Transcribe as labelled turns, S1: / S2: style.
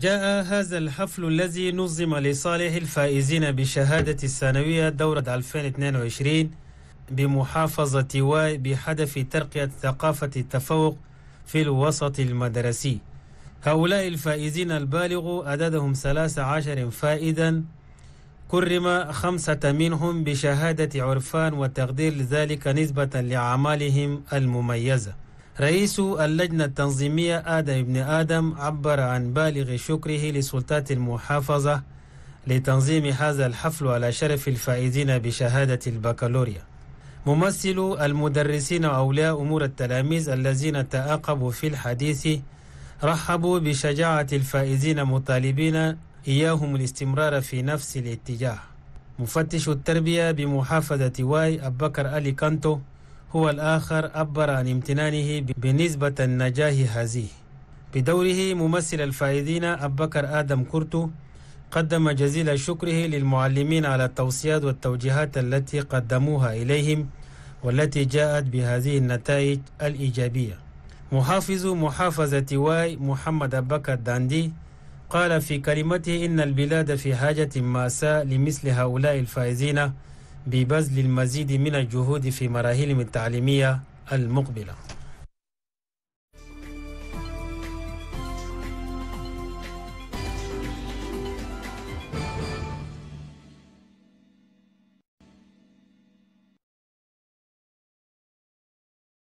S1: جاء هذا الحفل الذي نظم لصالح الفائزين بشهادة الثانوية دورة 2022 بمحافظة واي بهدف ترقية ثقافة التفوق في الوسط المدرسي هؤلاء الفائزين البالغ عددهم 13 فائدا كرم خمسة منهم بشهادة عرفان وتقدير ذلك نسبة لأعمالهم المميزة رئيس اللجنة التنظيمية آدم بن آدم عبر عن بالغ شكره لسلطات المحافظة لتنظيم هذا الحفل على شرف الفائزين بشهادة البكالوريا ممثل المدرسين وأولياء أمور التلاميذ الذين تآقبوا في الحديث رحبوا بشجاعة الفائزين مطالبين إياهم الاستمرار في نفس الاتجاه مفتش التربية بمحافظة واي أبكر ألي كانتو هو الآخر عبر عن امتنانه بنسبة النجاح هذه بدوره ممثل الفائزين أبكر بكر آدم كرتو قدم جزيل شكره للمعلمين على التوصيات والتوجيهات التي قدموها إليهم والتي جاءت بهذه النتائج الإيجابية محافظ محافظة واي محمد بكر داندي قال في كلمته إن البلاد في حاجة ماساة لمثل هؤلاء الفائزين ببذل المزيد من الجهود في مراحلهم التعليمية المقبلة